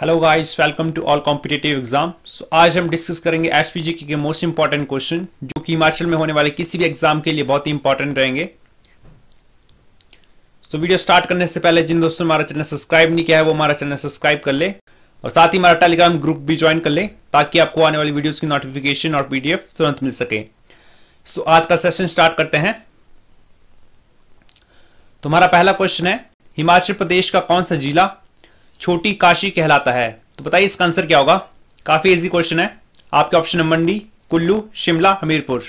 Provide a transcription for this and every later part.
hello guys welcome to all competitive exam so आज हम discuss करेंगे एसपीजी के मोस्ट इंपॉर्टेंट क्वेश्चन जो कि हिमाचल में होने वाले किसी भी एग्जाम के लिए बहुत ही इंपॉर्टेंट रहेंगे सो so, वीडियो स्टार्ट करने से पहले जिन दोस्तों ने हमारा चैनल सब्सक्राइब नहीं किया है वो हमारा चैनल सब्सक्राइब कर ले और साथ ही हमारा टेलीग्राम ग्रुप भी ज्वाइन कर ले ताकि आपको आने वाली वीडियोज की नोटिफिकेशन और पी तुरंत मिल सके सो so, आज का सेशन स्टार्ट करते हैं तुम्हारा तो पहला क्वेश्चन है हिमाचल प्रदेश का कौन सा जिला छोटी काशी कहलाता है तो बताइए इसका आंसर क्या होगा काफी इजी क्वेश्चन है आपके option number D Kullu Shimla Hamirpur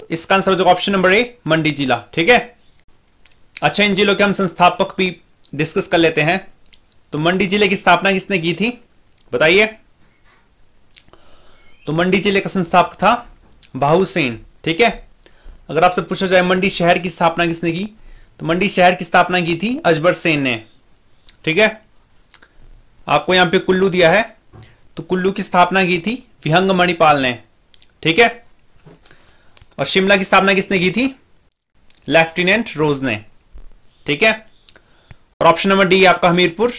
तो इसका आंसर हो जाएगा ऑप्शन नंबर ए मंडी जिला ठीक है अच्छा इन जिलों के हम संस्थापक भी डिस्कस कर लेते हैं तो मंडी जिले की स्थापना किसने की थी बताइए तो मंडी जिले का संस्थापक था बाहुसेन ठीक है अगर आपसे पूछा जाए मंडी शहर की स्थापना किसने की तो मंडी शहर की स्थापना की थी अजबर सेन ने ठीक है आपको यहां पे कुल्लू दिया है तो कुल्लू की स्थापना की थी विहंग मणिपाल ने ठीक है और शिमला की स्थापना किसने की थी लेफ्टिनेंट रोज ने ठीक है और ऑप्शन नंबर डी आपका हमीरपुर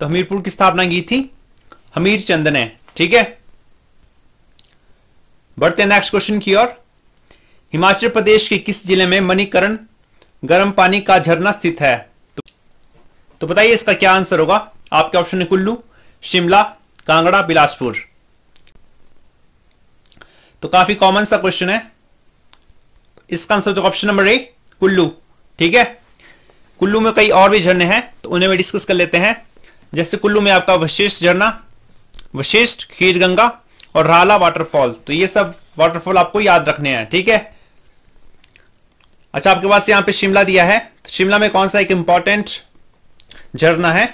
तो हमीरपुर की स्थापना की थी हमीर चंद ने ठीक है बढ़ते हैं नेक्स्ट क्वेश्चन की ओर हिमाचल प्रदेश के किस जिले में मणिकरण गर्म पानी का झरना स्थित है तो बताइए इसका क्या आंसर होगा आपके ऑप्शन है कुल्लू शिमला कांगड़ा बिलासपुर तो काफी कॉमन सा क्वेश्चन है इसका आंसर जो ऑप्शन नंबर ए कुल्लू ठीक है कुल्लू में कई और भी झरने हैं तो उन्हें भी डिस्कस कर लेते हैं जैसे कुल्लू में आपका वशिष्ठ झरना वशिष्ठ खीर गंगा और राला वाटरफॉल तो ये सब वाटरफॉल आपको याद रखने हैं ठीक है अच्छा आपके पास यहां पे शिमला दिया है तो शिमला में कौन सा एक इंपॉर्टेंट झरना है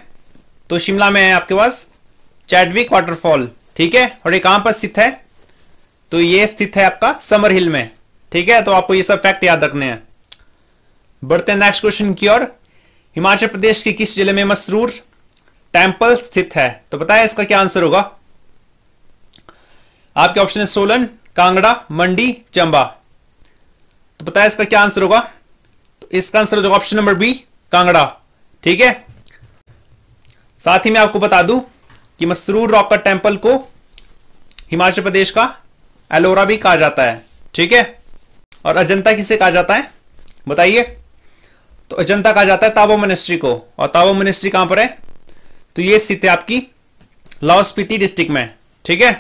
तो शिमला में है आपके पास चैडविक वाटरफॉल ठीक है और ये कहां पर स्थित है तो ये स्थित है आपका समर हिल में ठीक है तो आपको ये सब फैक्ट याद रखने हैं बढ़ते हैं नेक्स्ट क्वेश्चन की ओर हिमाचल प्रदेश के किस जिले में मसरूर टेम्पल स्थित है तो बताया इसका क्या आंसर होगा आपके ऑप्शन है सोलन कांगड़ा मंडी चंबा तो बताया इसका क्या आंसर होगा तो इसका आंसर होगा ऑप्शन नंबर बी कांगड़ा ठीक है साथ ही मैं आपको बता दूं कि मसरूर रॉकट टेम्पल को हिमाचल प्रदेश का एलोरा भी कहा जाता है ठीक है और अजंता किसे कहा जाता है बताइए तो अजंता कहा जाता है ताबो मिनिस्ट्री को और ताबो मिनिस्ट्री कहां पर है तो ये स्थित है आपकी लाहौल स्पीति डिस्ट्रिक्ट में ठीक है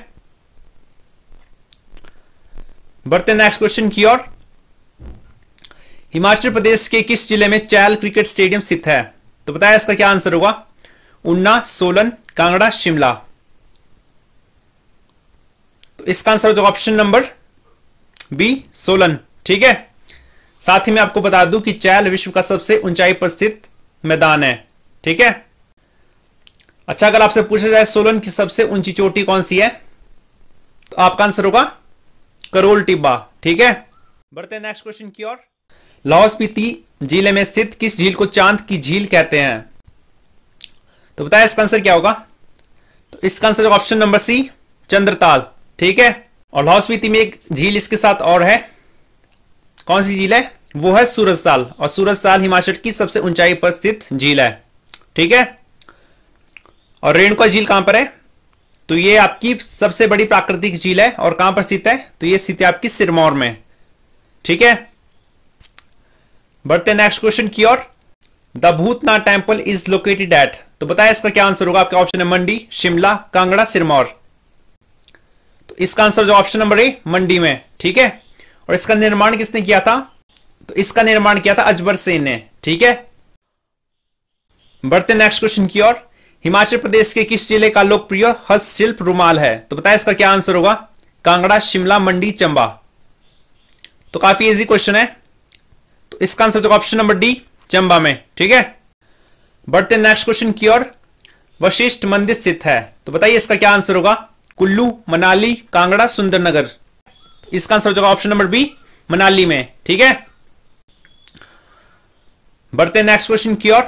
बढ़ते नेक्स्ट क्वेश्चन की ओर हिमाचल प्रदेश के किस जिले में चैल क्रिकेट स्टेडियम स्थित है तो बताया इसका क्या आंसर होगा उन्ना सोलन कांगड़ा शिमला तो इसका आंसर हो जाएगा ऑप्शन नंबर बी सोलन ठीक है साथ ही मैं आपको बता दूं कि चैल विश्व का सबसे ऊंचाई पर स्थित मैदान है ठीक है अच्छा अगर आपसे पूछा जाए सोलन की सबसे ऊंची चोटी कौन सी है तो आपका आंसर होगा करोल टिब्बा ठीक है बढ़ते नेक्स्ट क्वेश्चन की ओर लाहौल स्पीति जिले में स्थित किस झील को चांद की झील कहते हैं तो बताया इसका आंसर क्या होगा तो इसका answer option number C Chandratal ठीक है और लाहौल स्पीति में एक झील इसके साथ और है कौन सी झील है वो है सूरजताल और सूरजताल हिमाचल की सबसे ऊंचाई पर स्थित झील है ठीक है और रेणुका झील कहां पर है तो ये आपकी सबसे बड़ी प्राकृतिक झील है और कहां पर स्थित है तो ये स्थिति आपकी सिरमौर में ठीक है बढ़ते नेक्स्ट क्वेश्चन की ओर the Bhootnath temple is located at तो बताया इसका क्या आंसर होगा आपका ऑप्शन है मंडी शिमला कांगड़ा सिरमौर तो इसका आंसर जो ऑप्शन नंबर ए मंडी में ठीक है और इसका निर्माण किसने किया था तो इसका निर्माण किया था अजबर सेन ने ठीक है बढ़ते नेक्स्ट क्वेश्चन की ओर हिमाचल प्रदेश के किस जिले का लोकप्रिय हस्तशिल्प रूमाल है तो बताया इसका क्या आंसर होगा कांगड़ा शिमला मंडी चंबा तो काफी इजी क्वेश्चन है तो इसका answer option number D Chamba में ठीक है बढ़ते नेक्स्ट क्वेश्चन की ओर वशिष्ठ मंदिर स्थित है तो बताइए इसका क्या आंसर होगा कुल्लू मनाली कांगड़ा सुंदरनगर इसका आंसर हो जाएगा ऑप्शन नंबर बी मनाली में ठीक है बढ़ते नेक्स्ट क्वेश्चन की ओर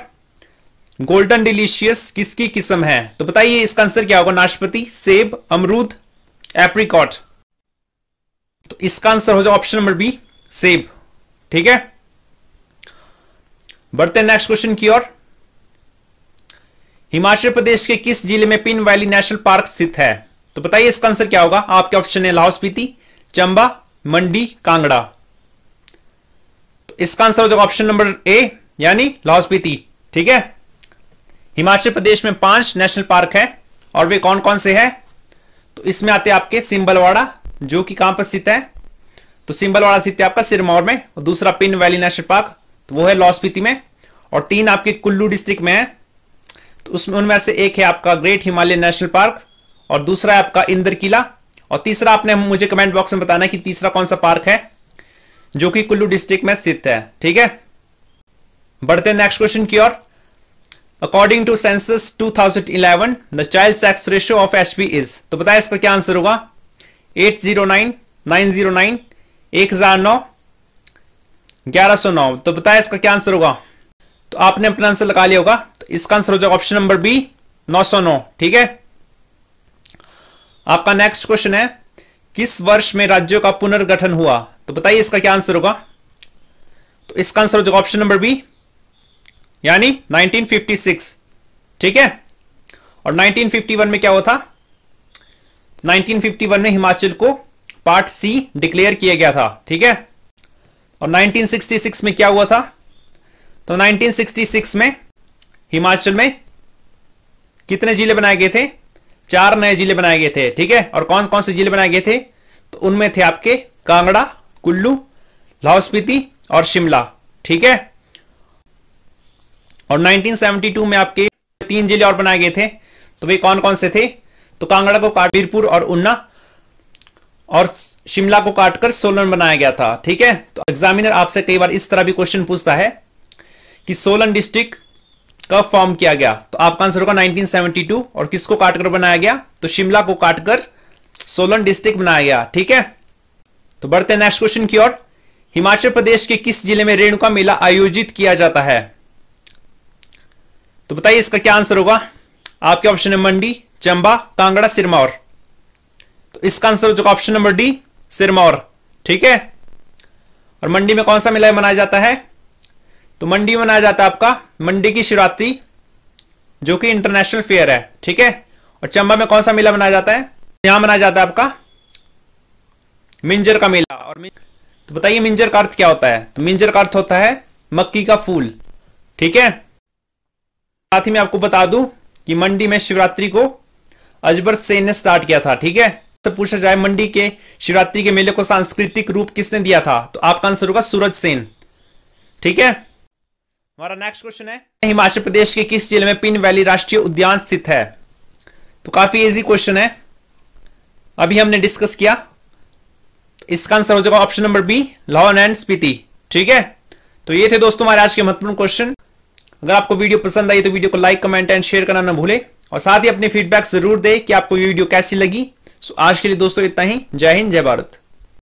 गोल्डन डिलीशियस किसकी किस्म है तो बताइए इसका आंसर क्या होगा नाशपति सेब अमरूद एप्रिकॉट तो इसका आंसर हो जाएगा ऑप्शन नंबर बी सेब ठीक है बढ़ते नेक्स्ट क्वेश्चन की ओर हिमाचल प्रदेश के किस जिले में पिन वैली नेशनल पार्क स्थित है तो बताइए इसका आंसर क्या होगा आपके ऑप्शन है लाहौल स्पीति चंबा मंडी कांगड़ा तो इसका आंसर हो जाएगा ऑप्शन नंबर ए यानी लाहौल स्पीति ठीक है हिमाचल प्रदेश में पांच नेशनल पार्क है और वे कौन कौन से है तो इसमें आते हैं आपके सिंबलवाड़ा जो कि कहां पर स्थित है तो सिंबलवाड़ा स्थित है आपका सिरमौर में और दूसरा पिन वैली नेशनल पार्क तो वो है लाहौल स्पीति में और तीन आपके कुल्लू डिस्ट्रिक्ट में है तो उसमें उनमें से एक है आपका ग्रेट हिमालय नेशनल पार्क और दूसरा है आपका इंद्र किला और तीसरा आपने मुझे कमेंट बॉक्स में बताना कि तीसरा कौन सा पार्क है जो कि कुल्लू डिस्ट्रिक्ट में स्थित है ठीक है बढ़ते हैं नेक्स्ट क्वेश्चन की ओर according to census 2011 the child sex ratio of H is तो बताया इसका क्या आंसर होगा 809 909 1009 1109 तो बताया इसका क्या आंसर होगा तो आपने अपना आंसर लगा लिया होगा तो इसका आंसर हो जाएगा ऑप्शन नंबर बी नौ सौ नौ ठीक है आपका नेक्स्ट क्वेश्चन है किस वर्ष में राज्यों का पुनर्गठन हुआ तो बताइए इसका क्या आंसर होगा तो इसका आंसर हो जाएगा ऑप्शन नंबर बी यानी 1956 ठीक है और 1951 में क्या हुआ था 1951 में हिमाचल को पार्ट सी डिक्लेयर किया गया था ठीक है और 1966 में क्या हुआ था तो 1966 में हिमाचल में कितने जिले बनाए गए थे चार नए जिले बनाए गए थे ठीक है और कौन कौन से जिले बनाए गए थे तो उनमें थे आपके कांगड़ा कुल्लू लाहौल स्पीति और शिमला ठीक है और 1972 में आपके तीन जिले और बनाए गए थे तो वे कौन कौन से थे तो कांगड़ा को काटवीरपुर और उन्ना और शिमला को काटकर सोलन बनाया गया था ठीक है तो एग्जामिनर आपसे कई बार इस तरह भी क्वेश्चन पूछता है कि सोलन डिस्ट्रिक्ट कब फॉर्म किया गया तो आपका आंसर होगा 1972 और किसको काटकर बनाया गया तो शिमला को काटकर सोलन डिस्ट्रिक्ट बनाया गया ठीक है तो बढ़ते नेक्स्ट क्वेश्चन की ओर हिमाचल प्रदेश के किस जिले में रेणुका मेला आयोजित किया जाता है तो बताइए इसका क्या आंसर होगा आपके ऑप्शन है मंडी चंबा कांगड़ा सिरमौर तो इसका आंसर हो जाएगा ऑप्शन नंबर डी सिरमौर ठीक है और मंडी में कौन सा मेला मनाया जाता है तो मंडी मनाया जाता है आपका मंडी की शिवरात्रि जो कि इंटरनेशनल फेयर है ठीक है और चंबा में कौन सा मेला मनाया जाता है यहां मनाया जाता है आपका मिंजर का मेला और तो बताइए मिंजर का अर्थ क्या होता है तो मिंजर का अर्थ होता है मक्की का फूल ठीक है साथ ही मैं आपको बता दूं कि मंडी में शिवरात्रि को अजबर सेन ने स्टार्ट किया था ठीक है तो पूछा जाए मंडी के शिवरात्रि के मेले को सांस्कृतिक रूप किसने दिया था तो आपका आंसर होगा सूरज सेन ठीक है हमारा नेक्स्ट क्वेश्चन है हिमाचल प्रदेश के किस जिले में पिन वैली राष्ट्रीय उद्यान स्थित है तो काफी इजी क्वेश्चन है अभी हमने डिस्कस किया इसका आंसर हो जाएगा option number B Lahaul and Spiti ठीक है तो ये थे दोस्तों हमारे आज के महत्वपूर्ण क्वेश्चन अगर आपको वीडियो पसंद आई तो वीडियो को लाइक कमेंट एंड शेयर करना ना भूले और साथ ही अपने फीडबैक जरूर दे कि आपको ये वीडियो कैसी लगी सो आज के लिए दोस्तों इतना ही जय हिंद जय भारत